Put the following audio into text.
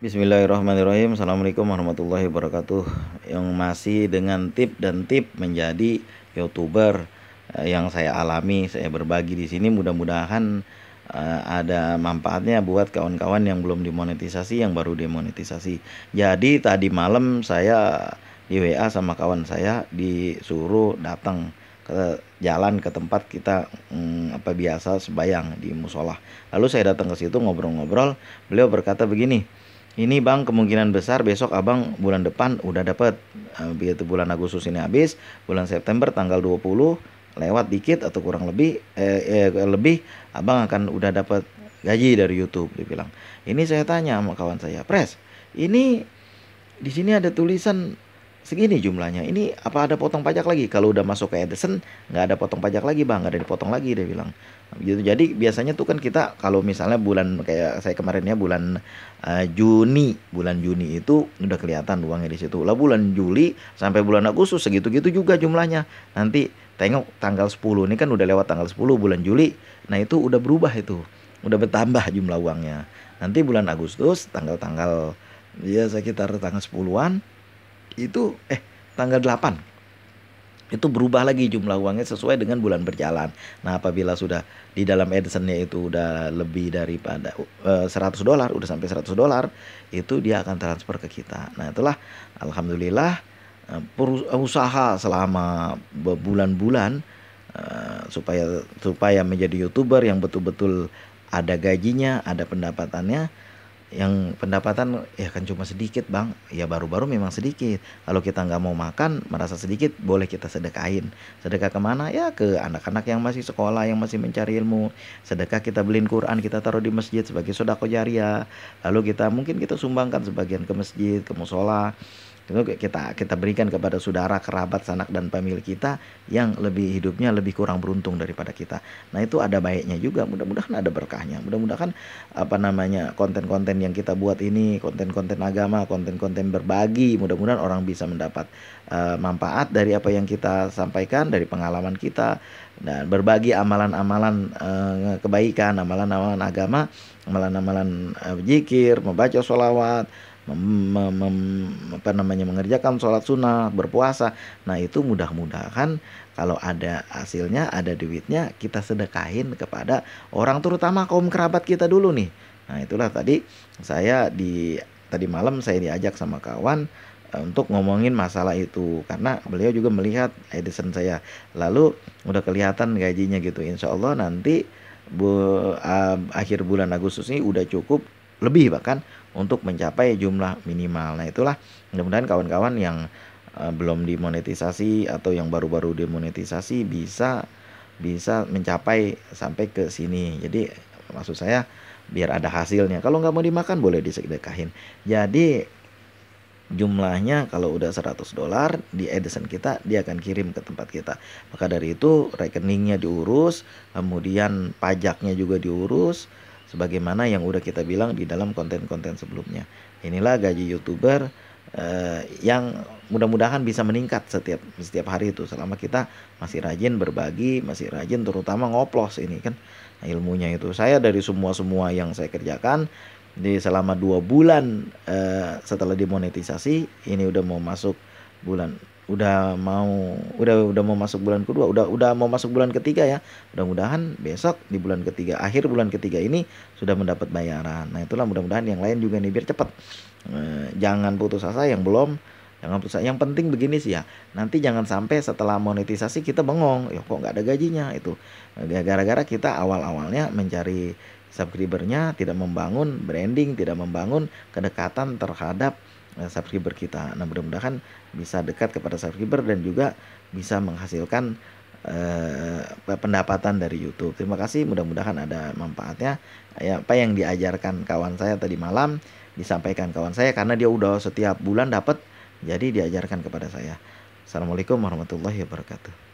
Bismillahirrahmanirrahim Assalamualaikum warahmatullahi wabarakatuh Yang masih dengan tip dan tip menjadi youtuber eh, Yang saya alami, saya berbagi di sini Mudah-mudahan eh, ada manfaatnya buat kawan-kawan yang belum dimonetisasi Yang baru dimonetisasi. Jadi tadi malam saya di WA sama kawan saya Disuruh datang ke jalan ke tempat kita hmm, apa biasa sebayang di musola. Lalu saya datang ke situ ngobrol-ngobrol. Beliau berkata begini, ini bang kemungkinan besar besok abang bulan depan udah dapet eh, begitu bulan Agustus ini habis bulan September tanggal 20 lewat dikit atau kurang lebih eh, eh lebih abang akan udah dapat gaji dari YouTube dibilang ini saya tanya sama kawan saya pres ini di sini ada tulisan segini jumlahnya ini apa ada potong pajak lagi kalau udah masuk ke Edison nggak ada potong pajak lagi bang nggak ada dipotong lagi dia bilang gitu jadi biasanya tuh kan kita kalau misalnya bulan kayak saya kemarinnya bulan uh, Juni bulan Juni itu udah kelihatan uangnya di situ lah bulan Juli sampai bulan Agustus segitu gitu juga jumlahnya nanti tengok tanggal 10 ini kan udah lewat tanggal 10 bulan Juli nah itu udah berubah itu udah bertambah jumlah uangnya nanti bulan Agustus tanggal-tanggal ya sekitar tanggal 10-an itu eh tanggal 8 itu berubah lagi jumlah uangnya sesuai dengan bulan berjalan. Nah, apabila sudah di dalam Edisonnya itu udah lebih daripada uh, eh, 100 dolar, udah sampai 100 dolar, itu dia akan transfer ke kita. Nah, itulah alhamdulillah eh, eh, usaha selama bulan bulan supaya supaya menjadi YouTuber yang betul-betul ada gajinya, ada pendapatannya yang pendapatan ya kan cuma sedikit bang ya baru-baru memang sedikit kalau kita nggak mau makan merasa sedikit boleh kita sedekahin sedekah kemana ya ke anak-anak yang masih sekolah yang masih mencari ilmu sedekah kita beliin Quran kita taruh di masjid sebagai sodako jariah lalu kita mungkin kita sumbangkan sebagian ke masjid ke musola itu kita kita berikan kepada saudara kerabat sanak dan pemilik kita yang lebih hidupnya lebih kurang beruntung daripada kita nah itu ada baiknya juga mudah-mudahan ada berkahnya mudah-mudahan apa namanya konten-konten yang kita buat ini konten-konten agama konten-konten berbagi mudah-mudahan orang bisa mendapat uh, manfaat dari apa yang kita sampaikan dari pengalaman kita dan berbagi amalan-amalan uh, kebaikan amalan-amalan agama amalan-amalan uh, eh, jikir membaca sholawat mem, mem, apa namanya mengerjakan sholat sunnah berpuasa nah itu mudah-mudahan kalau ada hasilnya ada duitnya kita sedekahin kepada orang terutama kaum kerabat kita dulu nih nah itulah tadi saya di tadi malam saya diajak sama kawan eh, untuk ngomongin masalah itu karena beliau juga melihat Edison saya lalu udah kelihatan gajinya gitu insya Allah nanti bu, uh, akhir bulan Agustus ini udah cukup lebih bahkan untuk mencapai jumlah minimal. Nah, itulah mudah-mudahan kawan-kawan yang eh, belum dimonetisasi atau yang baru-baru dimonetisasi bisa bisa mencapai sampai ke sini. Jadi maksud saya biar ada hasilnya. Kalau nggak mau dimakan boleh disedekahin. Jadi jumlahnya kalau udah 100 dolar di Edison kita dia akan kirim ke tempat kita. Maka dari itu rekeningnya diurus, kemudian pajaknya juga diurus, sebagaimana yang udah kita bilang di dalam konten-konten sebelumnya. Inilah gaji YouTuber eh, yang mudah-mudahan bisa meningkat setiap setiap hari itu selama kita masih rajin berbagi, masih rajin terutama ngoplos ini kan nah, ilmunya itu. Saya dari semua-semua yang saya kerjakan di selama dua bulan eh, setelah dimonetisasi ini udah mau masuk bulan udah mau udah udah mau masuk bulan kedua udah udah mau masuk bulan ketiga ya mudah-mudahan besok di bulan ketiga akhir bulan ketiga ini sudah mendapat bayaran nah itulah mudah-mudahan yang lain juga nih biar cepat eh, jangan putus asa yang belum jangan putus asa yang penting begini sih ya nanti jangan sampai setelah monetisasi kita bengong ya kok nggak ada gajinya itu gara-gara kita awal-awalnya mencari subscribernya tidak membangun branding tidak membangun kedekatan terhadap Eh, subscriber kita. Nah, mudah-mudahan bisa dekat kepada subscriber dan juga bisa menghasilkan eh, pendapatan dari YouTube. Terima kasih, mudah-mudahan ada manfaatnya. Ya, apa yang diajarkan kawan saya tadi malam disampaikan kawan saya karena dia udah setiap bulan dapat jadi diajarkan kepada saya. Assalamualaikum warahmatullahi wabarakatuh.